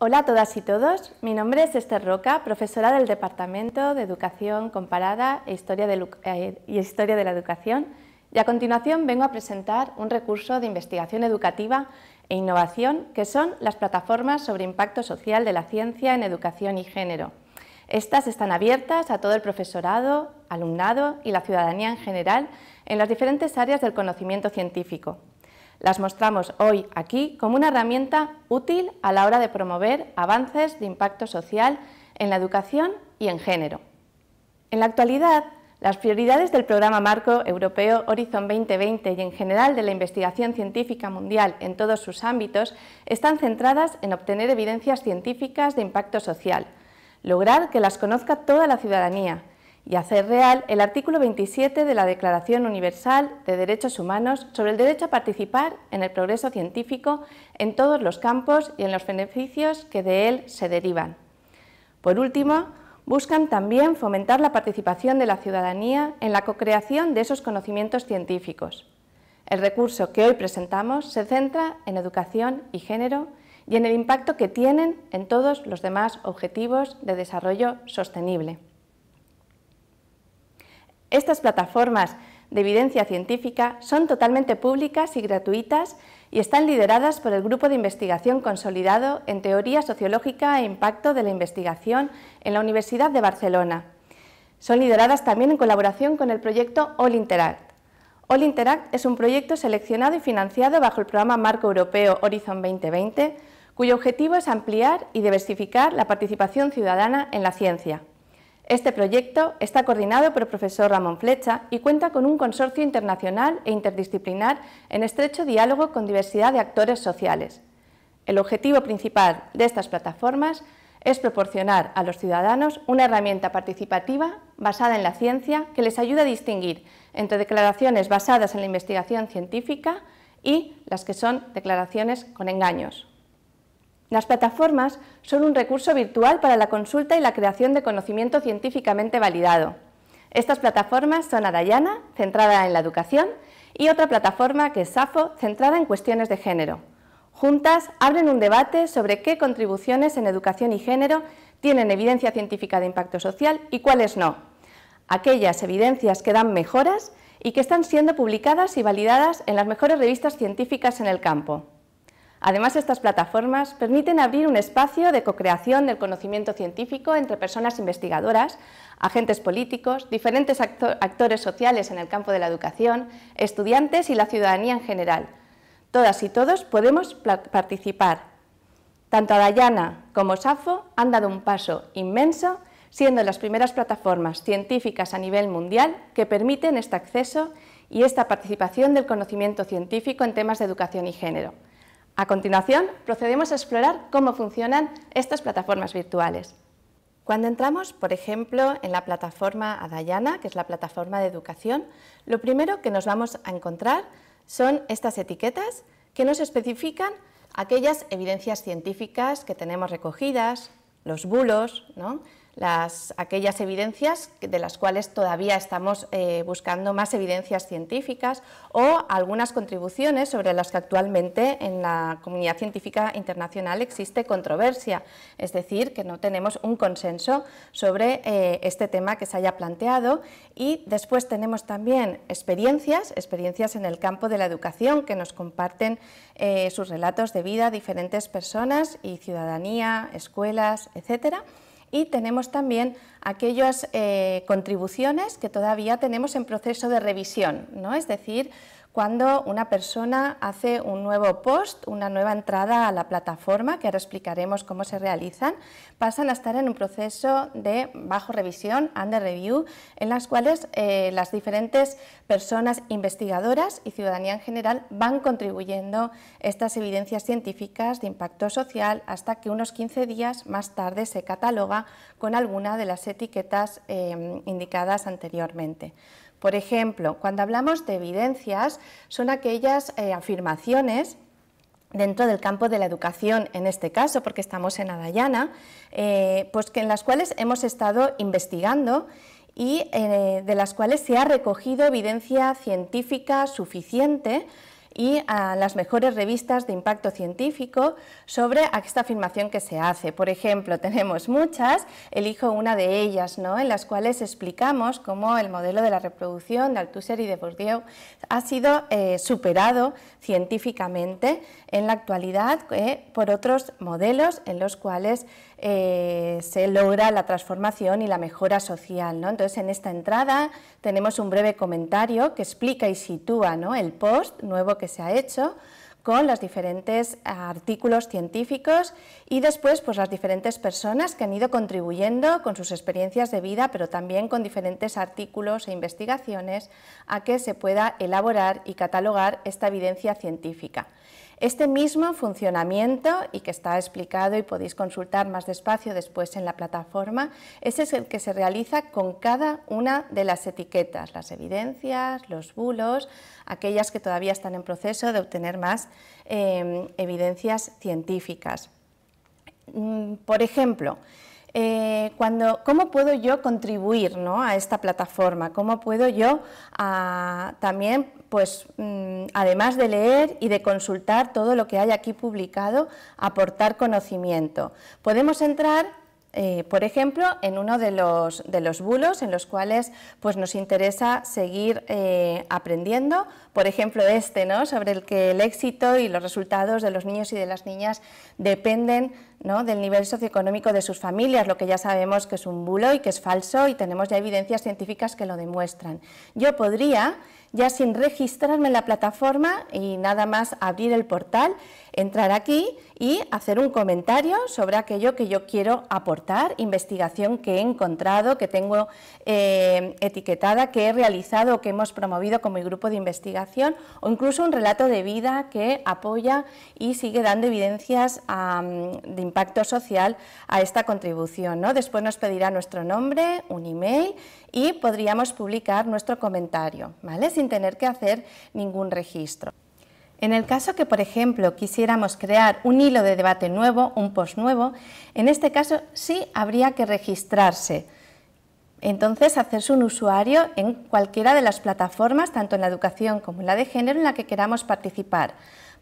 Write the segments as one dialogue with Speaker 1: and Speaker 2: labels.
Speaker 1: Hola a todas y todos, mi nombre es Esther Roca, profesora del Departamento de Educación Comparada e Historia de, eh, y Historia de la Educación, y a continuación vengo a presentar un recurso de investigación educativa e innovación que son las plataformas sobre impacto social de la ciencia en educación y género. Estas están abiertas a todo el profesorado, alumnado y la ciudadanía en general en las diferentes áreas del conocimiento científico. Las mostramos hoy aquí como una herramienta útil a la hora de promover avances de impacto social en la educación y en género. En la actualidad, las prioridades del Programa Marco Europeo Horizon 2020 y en general de la investigación científica mundial en todos sus ámbitos están centradas en obtener evidencias científicas de impacto social, lograr que las conozca toda la ciudadanía y hacer real el artículo 27 de la Declaración Universal de Derechos Humanos sobre el derecho a participar en el progreso científico en todos los campos y en los beneficios que de él se derivan. Por último, buscan también fomentar la participación de la ciudadanía en la cocreación de esos conocimientos científicos. El recurso que hoy presentamos se centra en educación y género y en el impacto que tienen en todos los demás objetivos de desarrollo sostenible. Estas plataformas de evidencia científica son totalmente públicas y gratuitas y están lideradas por el Grupo de Investigación Consolidado en Teoría Sociológica e Impacto de la Investigación en la Universidad de Barcelona. Son lideradas también en colaboración con el proyecto All Interact. All Interact es un proyecto seleccionado y financiado bajo el programa Marco Europeo Horizon 2020, cuyo objetivo es ampliar y diversificar la participación ciudadana en la ciencia. Este proyecto está coordinado por el profesor Ramón Flecha y cuenta con un consorcio internacional e interdisciplinar en estrecho diálogo con diversidad de actores sociales. El objetivo principal de estas plataformas es proporcionar a los ciudadanos una herramienta participativa basada en la ciencia que les ayuda a distinguir entre declaraciones basadas en la investigación científica y las que son declaraciones con engaños. Las plataformas son un recurso virtual para la consulta y la creación de conocimiento científicamente validado. Estas plataformas son Arayana, centrada en la educación, y otra plataforma que es Safo, centrada en cuestiones de género. Juntas abren un debate sobre qué contribuciones en educación y género tienen evidencia científica de impacto social y cuáles no. Aquellas evidencias que dan mejoras y que están siendo publicadas y validadas en las mejores revistas científicas en el campo. Además, estas plataformas permiten abrir un espacio de co-creación del conocimiento científico entre personas investigadoras, agentes políticos, diferentes actores sociales en el campo de la educación, estudiantes y la ciudadanía en general. Todas y todos podemos participar. Tanto Dayana como Safo han dado un paso inmenso, siendo las primeras plataformas científicas a nivel mundial que permiten este acceso y esta participación del conocimiento científico en temas de educación y género. A continuación, procedemos a explorar cómo funcionan estas plataformas virtuales. Cuando entramos, por ejemplo, en la plataforma Adayana, que es la plataforma de educación, lo primero que nos vamos a encontrar son estas etiquetas que nos especifican aquellas evidencias científicas que tenemos recogidas, los bulos, ¿no? aquellas evidencias de las cuales todavía estamos eh, buscando más evidencias científicas o algunas contribuciones sobre las que actualmente en la comunidad científica internacional existe controversia, es decir, que no tenemos un consenso sobre eh, este tema que se haya planteado y después tenemos también experiencias, experiencias en el campo de la educación que nos comparten eh, sus relatos de vida diferentes personas y ciudadanía, escuelas, etcétera y tenemos también aquellas eh, contribuciones que todavía tenemos en proceso de revisión, ¿no? es decir, cuando una persona hace un nuevo post, una nueva entrada a la plataforma, que ahora explicaremos cómo se realizan, pasan a estar en un proceso de bajo revisión, under review, en las cuales eh, las diferentes personas investigadoras y ciudadanía en general van contribuyendo estas evidencias científicas de impacto social hasta que unos 15 días más tarde se cataloga con alguna de las etiquetas eh, indicadas anteriormente. Por ejemplo, cuando hablamos de evidencias, son aquellas eh, afirmaciones dentro del campo de la educación, en este caso, porque estamos en Adayana, eh, pues que en las cuales hemos estado investigando y eh, de las cuales se ha recogido evidencia científica suficiente y a las mejores revistas de impacto científico sobre esta afirmación que se hace. Por ejemplo, tenemos muchas, elijo una de ellas, ¿no? en las cuales explicamos cómo el modelo de la reproducción de Althusser y de Bourdieu ha sido eh, superado científicamente en la actualidad eh, por otros modelos en los cuales eh, se logra la transformación y la mejora social. ¿no? Entonces, en esta entrada tenemos un breve comentario que explica y sitúa ¿no? el post nuevo que se ha hecho con los diferentes artículos científicos y después pues las diferentes personas que han ido contribuyendo con sus experiencias de vida, pero también con diferentes artículos e investigaciones a que se pueda elaborar y catalogar esta evidencia científica. Este mismo funcionamiento, y que está explicado y podéis consultar más despacio después en la plataforma, ese es el que se realiza con cada una de las etiquetas, las evidencias, los bulos, aquellas que todavía están en proceso de obtener más eh, evidencias científicas. Mm, por ejemplo, eh, ¿cómo puedo yo contribuir a esta plataforma? ¿Cómo puedo yo ah, también, pues, mm, además de leer y de consultar todo lo que hay aquí publicado, aportar conocimiento? Podemos entrar eh, por ejemplo, en uno de los, de los bulos en los cuales pues, nos interesa seguir eh, aprendiendo, por ejemplo este, ¿no? sobre el que el éxito y los resultados de los niños y de las niñas dependen del nivel socioeconómico de sus familias, lo que ya sabemos que es un bulo y que es falso y tenemos ya evidencias científicas que lo demuestran. Yo podría ya sin registrarme en la plataforma y nada más abrir el portal, entrar aquí y hacer un comentario sobre aquello que yo quiero aportar, investigación que he encontrado, que tengo eh, etiquetada, que he realizado, que hemos promovido como mi grupo de investigación, o incluso un relato de vida que apoya y sigue dando evidencias de impacto social a esta contribución. ¿no? Después nos pedirá nuestro nombre, un email y podríamos publicar nuestro comentario, ¿vale? Sin tener que hacer ningún registro. En el caso que, por ejemplo, quisiéramos crear un hilo de debate nuevo, un post nuevo, en este caso sí habría que registrarse. Entonces, hacerse un usuario en cualquiera de las plataformas, tanto en la educación como en la de género, en la que queramos participar.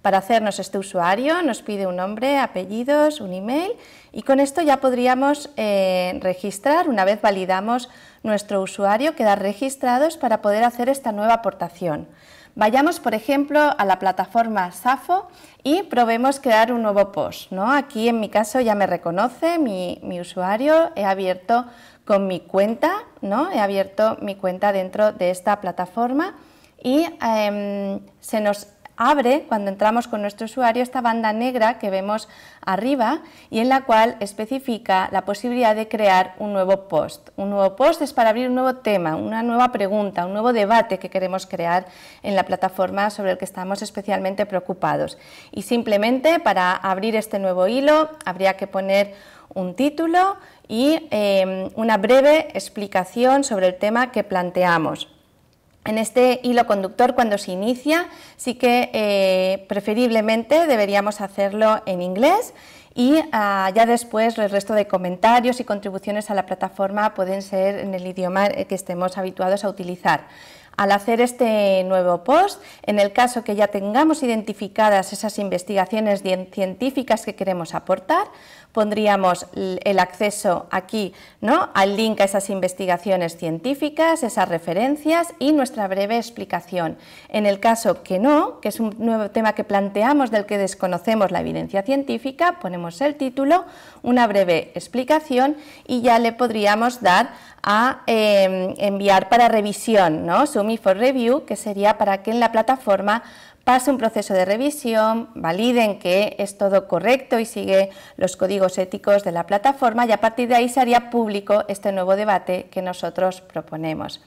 Speaker 1: Para hacernos este usuario nos pide un nombre, apellidos, un email y con esto ya podríamos eh, registrar, una vez validamos nuestro usuario, quedar registrados para poder hacer esta nueva aportación. Vayamos, por ejemplo, a la plataforma Safo y probemos crear un nuevo post. ¿no? Aquí, en mi caso, ya me reconoce mi, usuario, he abierto con mi cuenta, ¿no? he abierto mi cuenta dentro de esta plataforma y em, se nos abre cuando entramos con nuestro usuario esta banda negra que vemos arriba y en la cual especifica la posibilidad de crear un nuevo post. Un nuevo post es para abrir un nuevo tema, una nueva pregunta, un nuevo debate que queremos crear en la plataforma sobre el que estamos especialmente preocupados. Y simplemente para abrir este nuevo hilo habría que poner un título y eh, una breve explicación sobre el tema que planteamos. En este hilo conductor, cuando se inicia, sí que eh, preferiblemente deberíamos hacerlo en inglés y ah, ya después el resto de comentarios y contribuciones a la plataforma pueden ser en el idioma eh, que estemos habituados a utilizar al hacer este nuevo post. En el caso que ya tengamos identificadas esas investigaciones científicas que queremos aportar, pondríamos el acceso aquí ¿no? al link a esas investigaciones científicas, esas referencias y nuestra breve explicación. En el caso que no, que es un nuevo tema que planteamos del que desconocemos la evidencia científica, ponemos el título, una breve explicación y ya le podríamos dar a em, enviar para revisión, ¿no? Me for Review, que sería para que en la plataforma pase un proceso de revisión, validen que es todo correcto y sigue los códigos éticos de la plataforma y a partir de ahí se haría público este nuevo debate que nosotros proponemos.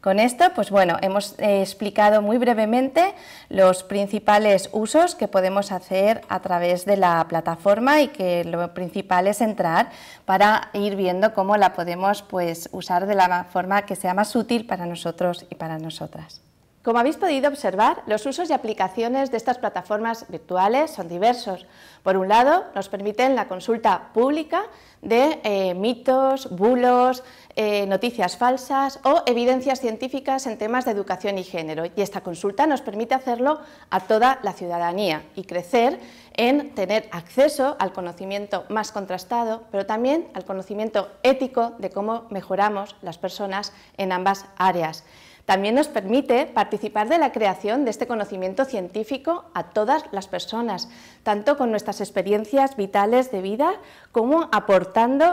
Speaker 1: Con esto, pues bueno, hemos eh, explicado muy brevemente los principales usos que podemos hacer a través de la plataforma y que lo principal es entrar para ir viendo cómo la podemos pues, usar de la forma que sea más útil para nosotros y para nosotras. Como habéis podido observar, los usos y aplicaciones de estas plataformas virtuales son diversos. Por un lado, nos permiten la consulta pública de eh, mitos, bulos, eh, noticias falsas o evidencias científicas en temas de educación y género. Y esta consulta nos permite hacerlo a toda la ciudadanía y crecer en tener acceso al conocimiento más contrastado, pero también al conocimiento ético de cómo mejoramos las personas en ambas áreas también nos permite participar de la creación de este conocimiento científico a todas las personas, tanto con nuestras experiencias vitales de vida como aportando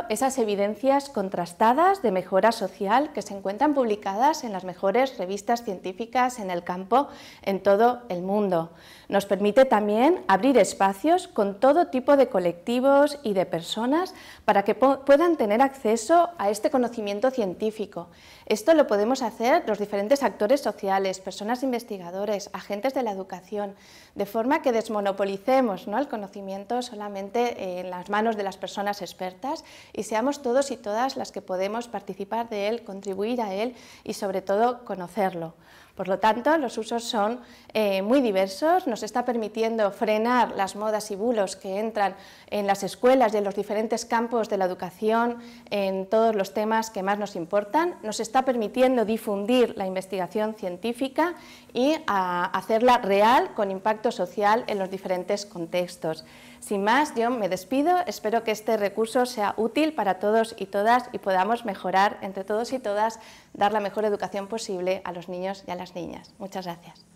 Speaker 1: esas evidencias contrastadas de mejora social que se encuentran publicadas en las mejores revistas científicas en el campo en todo el mundo. Nos permite también abrir espacios con todo tipo de colectivos y de personas para que puedan tener acceso a este conocimiento científico. Esto lo podemos hacer los diferentes actores sociales, personas investigadores, agentes de la educación, de forma que desmonopolicemos ¿no? el conocimiento solamente en las manos de las personas expertas y seamos todos y todas las que podemos participar de él, contribuir a él y sobre todo conocerlo. Por lo tanto, los usos son eh, muy diversos, nos está permitiendo frenar las modas y bulos que entran en las escuelas y en los diferentes campos de la educación, en todos los temas que más nos importan, nos está permitiendo difundir la investigación científica y ah, hacerla real con impacto social en los diferentes contextos. Sin más, yo me despido, espero que este recurso sea útil para todos y todas y podamos mejorar entre todos y todas, dar la mejor educación posible a los niños y a las niñas. Muchas gracias.